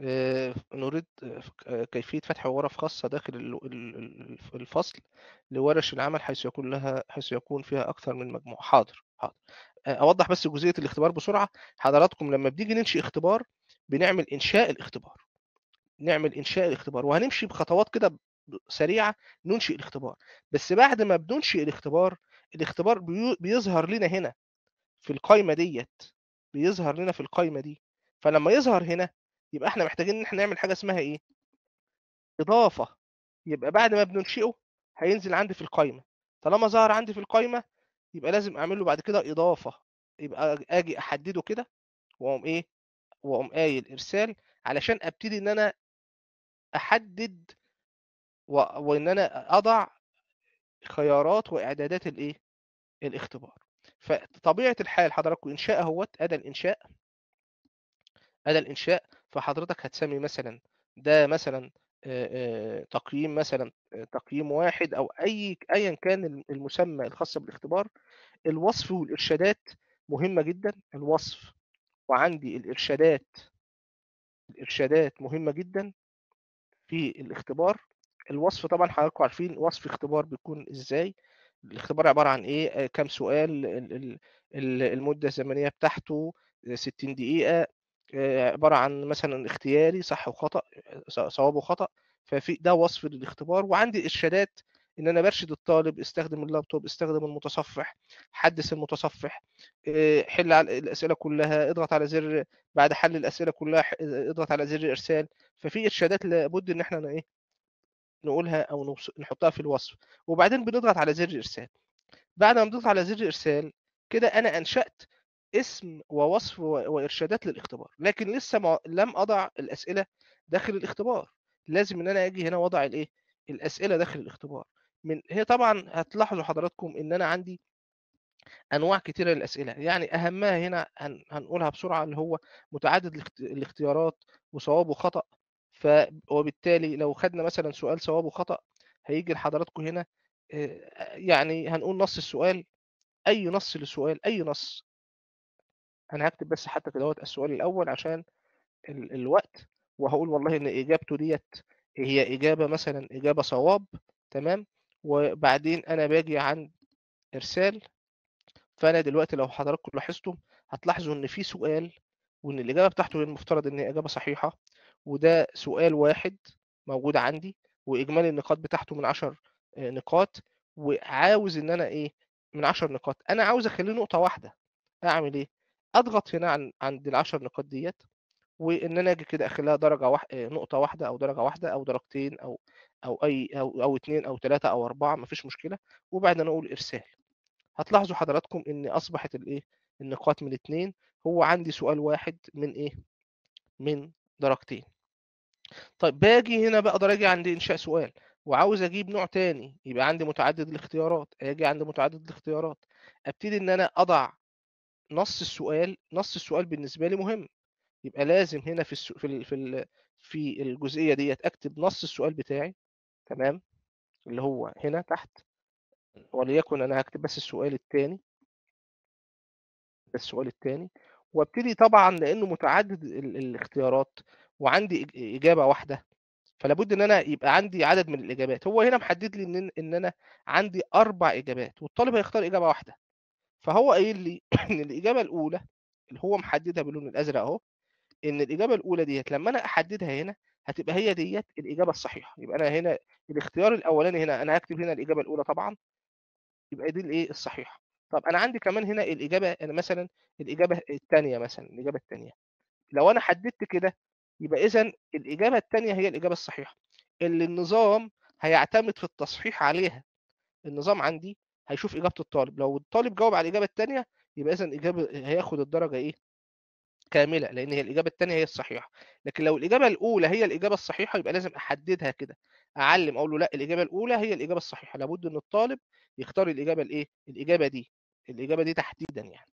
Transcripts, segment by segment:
آه، نريد آه، آه، كيفية فتح غرف خاصة داخل الفصل لورش العمل حيث يكون لها حيث يكون فيها أكثر من مجموعة حاضر حاضر أوضح بس جزئية الاختبار بسرعة حضراتكم لما بنيجي ننشئ اختبار بنعمل إنشاء الاختبار نعمل إنشاء الاختبار وهنمشي بخطوات كده سريعة ننشئ الاختبار بس بعد ما بننشئ الاختبار الاختبار بيظهر لنا هنا في القايمة ديت بيظهر لنا في القايمة دي فلما يظهر هنا يبقى احنا محتاجين ان احنا نعمل حاجه اسمها ايه اضافه يبقى بعد ما بننشئه هينزل عندي في القايمه طالما ظهر عندي في القايمه يبقى لازم اعمل له بعد كده اضافه يبقى اجي احدده كده واقوم ايه واقوم قايل ارسال علشان ابتدي ان انا احدد و... وان انا اضع خيارات واعدادات الايه الاختبار فطبيعه الحال حضراتكم انشاء اهوت ادى الانشاء ادى الانشاء فحضرتك هتسمي مثلا ده مثلا تقييم مثلا تقييم واحد او اي ايا كان المسمى الخاص بالاختبار الوصف والارشادات مهمه جدا الوصف وعندي الارشادات الارشادات مهمه جدا في الاختبار الوصف طبعا حضراتكم عارفين وصف اختبار بيكون ازاي الاختبار عباره عن ايه آه، كام سؤال المده الزمنيه بتاعته 60 آه، دقيقه آه، عباره عن مثلا اختياري صح وخطا صواب وخطا ففي ده وصف للاختبار وعندي ارشادات ان انا برشد الطالب استخدم اللابتوب استخدم المتصفح حدث المتصفح آه، حل على الاسئله كلها اضغط على زر بعد حل الاسئله كلها اضغط على زر ارسال ففي ارشادات لابد ان احنا ايه نقولها او نحطها في الوصف وبعدين بنضغط على زر ارسال بعد ما بنضغط على زر ارسال كده انا انشات اسم ووصف وارشادات للاختبار لكن لسه ما لم اضع الاسئله داخل الاختبار لازم ان انا اجي هنا واضع الايه الاسئله داخل الاختبار من هي طبعا هتلاحظوا حضراتكم ان انا عندي انواع كتيره للاسئله يعني اهمها هنا هنقولها بسرعه اللي هو متعدد الاختيارات وصواب وخطا ف وبالتالي لو خدنا مثلا سؤال صواب وخطا هيجي لحضراتكم هنا آه، يعني هنقول نص السؤال اي نص للسؤال اي نص انا هكتب بس حتى كده السؤال الاول عشان ال الوقت وهقول والله ان اجابته ديت هي اجابه مثلا اجابه صواب تمام وبعدين انا باجي عند ارسال فانا دلوقتي لو حضراتكم لاحظتوا هتلاحظوا ان في سؤال وان الاجابه بتاعته المفترض ان هي اجابه صحيحه وده سؤال واحد موجود عندي واجمالي النقاط بتاعته من 10 آه، نقاط وعاوز ان انا ايه من 10 نقاط انا عاوز اخليه نقطه واحده اعمل ايه اضغط هنا عن عند العشر نقاط ديت وان انا اجي كده اخليها درجه واحد آه، نقطه واحده او درجه واحده او درجتين او او اي او او اثنين او ثلاثه او اربعه مفيش مشكله وبعدين اقول ارسال هتلاحظوا حضراتكم ان اصبحت الايه النقاط من اثنين هو عندي سؤال واحد من ايه من درجتين طيب باجي هنا بقدر اجي عند انشاء سؤال وعاوز اجيب نوع تاني يبقى عندي متعدد الاختيارات اجي عند متعدد الاختيارات ابتدي ان انا اضع نص السؤال نص السؤال بالنسبة لي مهم يبقى لازم هنا في السو... في ال... في ال... في الجزئية ديت أكتب نص السؤال بتاعي تمام اللي هو هنا تحت وليكن أنا هكتب بس السؤال الثاني السؤال الثاني وابتدي طبعا لأنه متعدد ال... الاختيارات وعندي إجابة واحدة فلا بد ان انا يبقى عندي عدد من الاجابات هو هنا محدد لي ان ان انا عندي اربع اجابات والطالب هيختار اجابه واحده فهو قايل لي ان الاجابه الاولى اللي هو محددها باللون الازرق اهو ان الاجابه الاولى ديت لما انا احددها هنا هتبقى هي ديت الاجابه الصحيحه يبقى انا هنا الاختيار الاولاني هنا انا هكتب هنا الاجابه الاولى طبعا يبقى دي الايه الصحيحه طب انا عندي كمان هنا الاجابه انا مثلا الاجابه الثانيه مثلا الاجابه الثانيه لو انا حددت كده يبقى اذا الاجابه الثانيه هي الاجابه الصحيحه اللي النظام هيعتمد في التصحيح عليها النظام عندي هيشوف اجابه الطالب لو الطالب جاوب على الاجابه الثانيه يبقى اذا الاجابه هياخد الدرجه ايه كامله لان هي الاجابه الثانيه هي الصحيحه لكن لو الاجابه الاولى هي الاجابه الصحيحه يبقى لازم احددها كده اعلم اقول له لا الاجابه الاولى هي الاجابه الصحيحه لابد ان الطالب يختار الاجابه الايه الاجابه دي الاجابه دي تحديدا يعني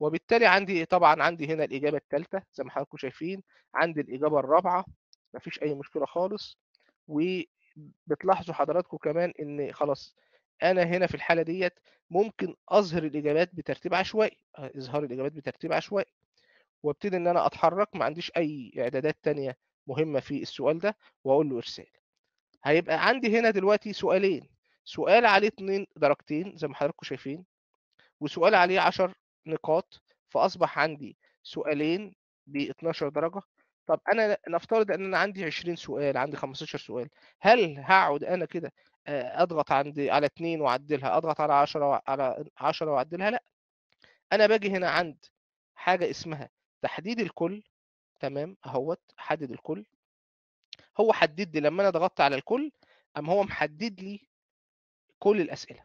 وبالتالي عندي طبعا عندي هنا الاجابه الثالثه زي ما حضراتكم شايفين عندي الاجابه الرابعه مفيش اي مشكله خالص وبتلاحظوا حضراتكم كمان ان خلاص انا هنا في الحاله ديت ممكن اظهر الاجابات بترتيب عشوائي آه، اظهار الاجابات بترتيب عشوائي وابتدي ان انا اتحرك ما عنديش اي اعدادات تانية مهمه في السؤال ده واقول له ارسال هيبقى عندي هنا دلوقتي سؤالين سؤال عليه اتنين درجتين زي ما حضراتكم شايفين وسؤال عليه 10 نقاط فاصبح عندي سؤالين ب 12 درجه طب انا نفترض ان انا عندي 20 سؤال عندي 15 سؤال هل هقعد انا كده آه، اضغط عندي على 2 واعدلها اضغط على 10 على 10 واعدلها لا انا باجي هنا عند حاجه اسمها تحديد الكل تمام اهوت حدد الكل هو حدد لي لما انا ضغطت على الكل ام هو محدد لي كل الاسئله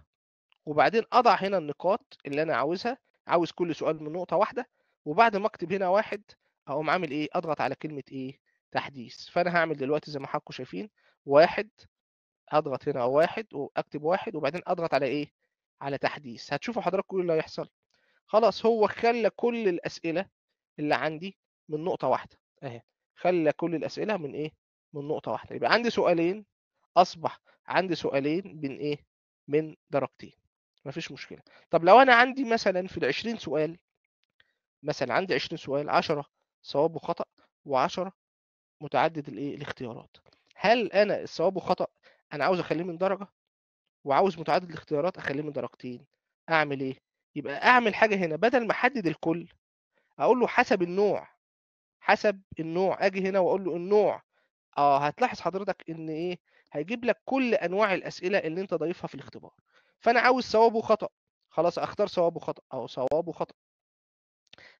وبعدين اضع هنا النقاط اللي انا عاوزها عاوز كل سؤال من نقطه واحده وبعد ما اكتب هنا واحد اقوم عامل ايه اضغط على كلمه ايه تحديث فانا هعمل دلوقتي زي ما حضراتكم شايفين واحد هضغط هنا واحد واكتب واحد وبعدين اضغط على ايه على تحديث هتشوفوا حضراتكم ايه اللي هيحصل خلاص هو خلى كل الاسئله اللي عندي من نقطه واحده اهي خلى كل الاسئله من ايه من نقطه واحده يبقى عندي سؤالين اصبح عندي سؤالين من ايه من درجتين مفيش مشكله طب لو انا عندي مثلا في ال 20 سؤال مثلا عندي 20 سؤال 10 صواب وخطا و10 متعدد الايه الاختيارات هل انا الصواب وخطا انا عاوز اخليه من درجه وعاوز متعدد الاختيارات اخليه من درجتين اعمل ايه يبقى اعمل حاجه هنا بدل ما احدد الكل اقول له حسب النوع حسب النوع اجي هنا واقول له النوع اه هتلاحظ حضرتك ان ايه هيجيب لك كل انواع الاسئله اللي انت ضايفها في الاختبار فانا عاوز صواب وخطا خلاص اختار صواب وخطا او صواب وخطا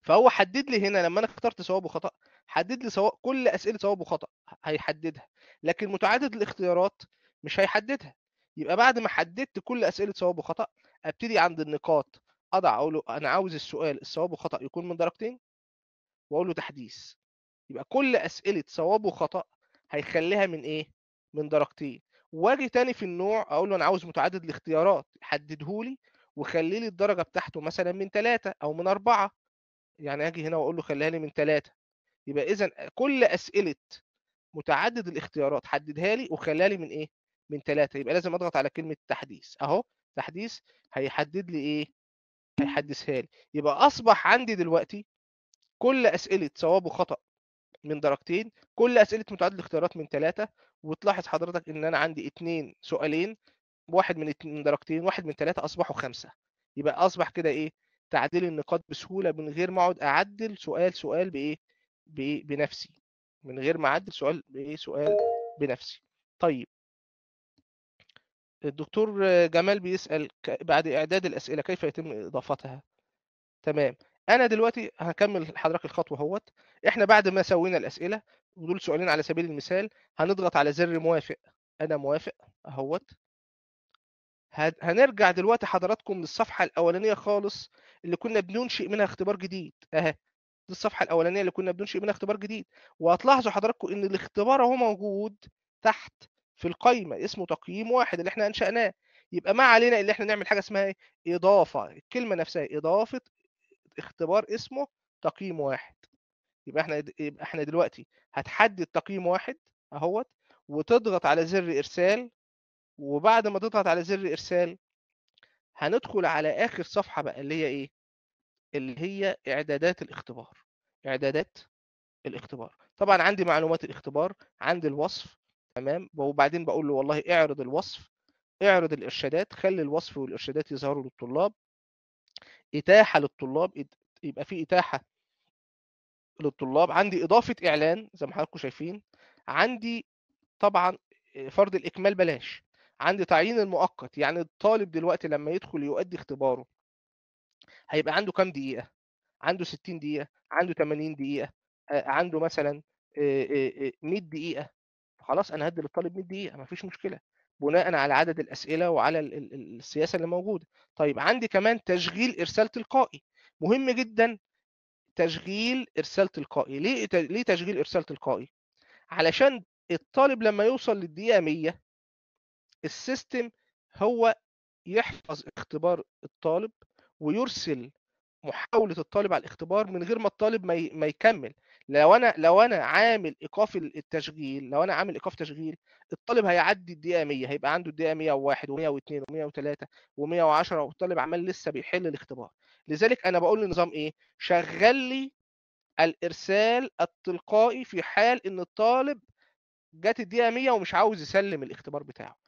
فهو حدد لي هنا لما انا اخترت صواب وخطا حدد لي سواء كل اسئله صواب وخطا هيحددها لكن متعدد الاختيارات مش هيحددها يبقى بعد ما حددت كل اسئله صواب وخطا ابتدي عند النقاط اضع اقول له انا عاوز السؤال الصواب وخطا يكون من درجتين واقول له تحديث يبقى كل اسئله صواب وخطا هيخليها من ايه من درجتين واجي تاني في النوع اقول له انا عاوز متعدد الاختيارات حدده لي وخلي لي الدرجه بتاعته مثلا من ثلاثة او من أربعة يعني اجي هنا واقول له خليها لي من ثلاثة يبقى اذا كل اسئله متعدد الاختيارات حددها لي وخليها لي من ايه من ثلاثة يبقى لازم اضغط على كلمة تحديث اهو تحديث هيحدد لي ايه هيحدثها لي يبقى اصبح عندي دلوقتي كل اسئلة صواب وخطأ من درجتين كل اسئلة متعدد الاختيارات من ثلاثة وتلاحظ حضرتك ان انا عندي اثنين سؤالين واحد من من درجتين واحد من ثلاثة اصبحوا خمسة يبقى اصبح كده ايه تعديل النقاط بسهولة من غير ما اقعد اعدل سؤال سؤال بايه بنفسي من غير ما اعدل سؤال بايه سؤال بنفسي طيب الدكتور جمال بيسأل بعد إعداد الأسئلة كيف يتم إضافتها تمام أنا دلوقتي هكمل حضرتك الخطوة اهوت إحنا بعد ما سوينا الأسئلة ودول سؤالين على سبيل المثال هنضغط على زر موافق أنا موافق اهوت هنرجع دلوقتي حضراتكم للصفحة الأولانية خالص اللي كنا بننشئ منها اختبار جديد أهي دي الصفحة الأولانية اللي كنا بننشئ منها اختبار جديد وهتلاحظوا حضراتكم إن الاختبار أهو موجود تحت في القايمه اسمه تقييم واحد اللي احنا انشاناه يبقى ما علينا اللي احنا نعمل حاجه اسمها ايه اضافه الكلمه نفسها اضافه اختبار اسمه تقييم واحد يبقى احنا يبقى احنا دلوقتي هتحدد تقييم واحد اهوت وتضغط على زر ارسال وبعد ما تضغط على زر ارسال هندخل على اخر صفحه بقى اللي هي ايه اللي هي اعدادات الاختبار اعدادات الاختبار طبعا عندي معلومات الاختبار عندي الوصف تمام وبعدين بقول له والله اعرض الوصف اعرض الارشادات خلي الوصف والارشادات يظهروا للطلاب اتاحه للطلاب يبقى في اتاحه للطلاب عندي اضافه اعلان زي ما حضراتكم شايفين عندي طبعا آه، فرض الاكمال بلاش عندي تعيين المؤقت يعني الطالب دلوقتي لما يدخل يؤدي اختباره هيبقى عنده كام دقيقه عنده 60 دقيقه عنده 80 دقيقه آه، عنده مثلا 100 آه، دقيقه خلاص انا هدي للطالب 100 دقيقه ما فيش مشكله بناء على عدد الاسئله وعلى السياسه اللي موجوده طيب عندي كمان تشغيل ارسال تلقائي مهم جدا تشغيل ارسال تلقائي ليه ليه تشغيل ارسال تلقائي علشان الطالب لما يوصل للدقيقه 100 السيستم هو يحفظ اختبار الطالب ويرسل محاوله الطالب على الاختبار من غير ما الطالب ما يكمل لو انا لو انا عامل ايقاف التشغيل لو انا عامل ايقاف تشغيل الطالب هيعدي الدقيقه 100 هيبقى عنده الدقيقه 101 و102 و103 و110 والطالب عمال لسه بيحل الاختبار لذلك انا بقول للنظام ايه شغل لي الارسال التلقائي في حال ان الطالب جت الدقيقه 100 ومش عاوز يسلم الاختبار بتاعه